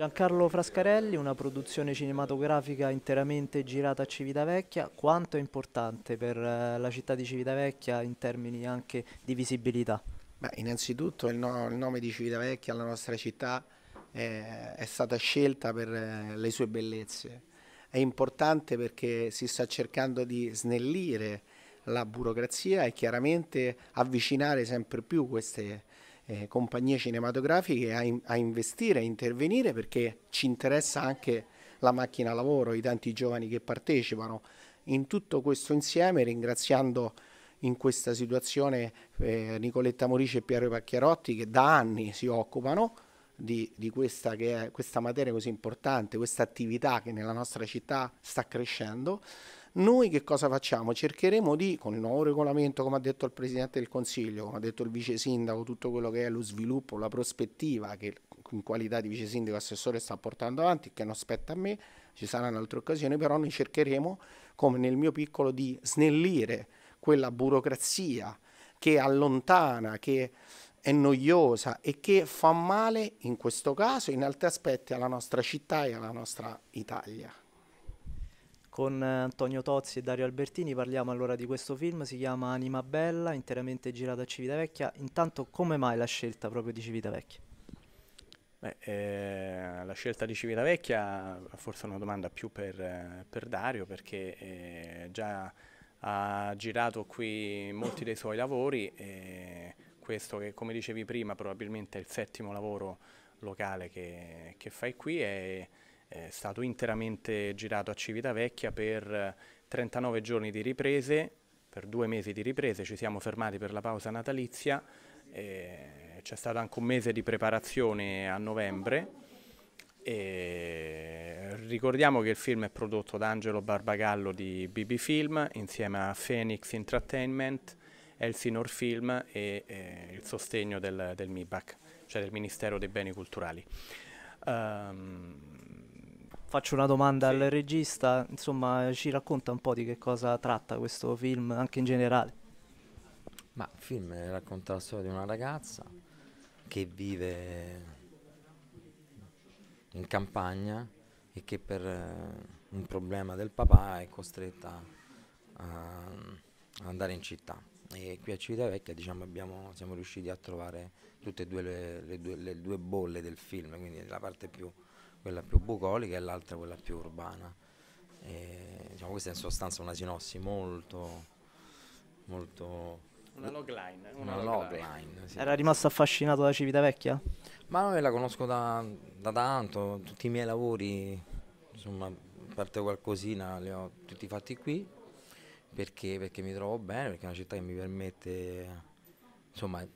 Giancarlo Frascarelli, una produzione cinematografica interamente girata a Civitavecchia, quanto è importante per eh, la città di Civitavecchia in termini anche di visibilità? Beh, innanzitutto il, no, il, nome di Civitavecchia, la nostra città, eh, è stata scelta per eh, le sue bellezze. È importante perché si sta cercando di snellire la burocrazia e chiaramente avvicinare sempre più queste eh, compagnie cinematografiche a, in, a, investire, a intervenire perché ci interessa anche la macchina lavoro, i tanti giovani che partecipano. In tutto questo insieme ringraziando in questa situazione eh, Nicoletta Morice e Piero Pacchiarotti che da anni si occupano di, di questa, che è, questa materia così importante, questa attività che nella nostra città sta crescendo, noi che cosa facciamo? Cercheremo di, con il nuovo regolamento, come ha detto il Presidente del Consiglio, come ha detto il Vice Sindaco, tutto quello che è lo sviluppo, la prospettiva che in qualità di Vice Sindaco Assessore sta portando avanti, che non spetta a me, ci saranno altre occasioni, però noi cercheremo, come nel mio piccolo, di snellire quella burocrazia che allontana, che è noiosa e che fa male in questo caso, in altri aspetti, alla nostra città e alla nostra Italia. Con eh, Antonio Tozzi e Dario Albertini parliamo allora di questo film, si chiama Anima Bella, interamente girato a Civitavecchia. Intanto come mai la scelta proprio di Civitavecchia? Beh, eh, la scelta di Civitavecchia forse è una domanda più per, per Dario perché eh, già ha girato qui molti dei suoi lavori e eh, questo che come dicevi prima probabilmente è il settimo lavoro locale che, che fai qui, è, è, stato interamente girato a Civitavecchia per 39 giorni di riprese, per due mesi di riprese, ci siamo fermati per la pausa natalizia, c'è stato anche un mese di preparazione a novembre. E ricordiamo che il film è prodotto da Angelo Barbagallo di BB Film insieme a Phoenix Entertainment Elsinore Film e eh, il sostegno del, del, MIBAC, cioè del Ministero dei Beni Culturali. Um, Faccio una domanda sì. al regista, insomma ci racconta un po' di che cosa tratta questo film, anche in generale. Ma il film racconta la storia di una ragazza che vive in campagna e che per eh, un problema del papà è costretta a, ad andare in città e qui a Civitavecchia diciamo, abbiamo, siamo riusciti a trovare tutte e due le, le, due, le, due, bolle del film, quindi la parte più, quella più bucolica e l'altra quella più urbana. E, diciamo, questa è in sostanza una sinossi molto, molto una logline. Una una log line, sì. Era rimasto affascinato da Civitavecchia? Ma no, la conosco da, da, tanto, tutti i miei lavori, insomma, a parte qualcosina, li ho tutti fatti qui perché, perché mi trovo bene, perché è una città che mi permette, insomma,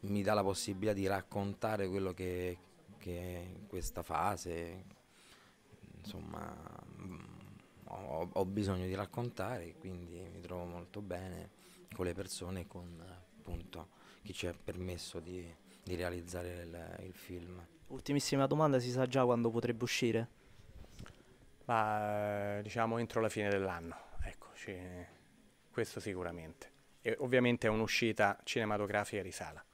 mi dà la possibilità di raccontare quello che, che in questa fase, insomma, mm, ho, ho, bisogno di raccontare, quindi mi trovo molto bene con le persone e con appunto chi ci ha permesso di, di realizzare il, il film. Ultimissima domanda, si sa già quando potrebbe uscire? Ma eh, diciamo entro la fine dell'anno questo sicuramente. E ovviamente è un'uscita cinematografica di sala.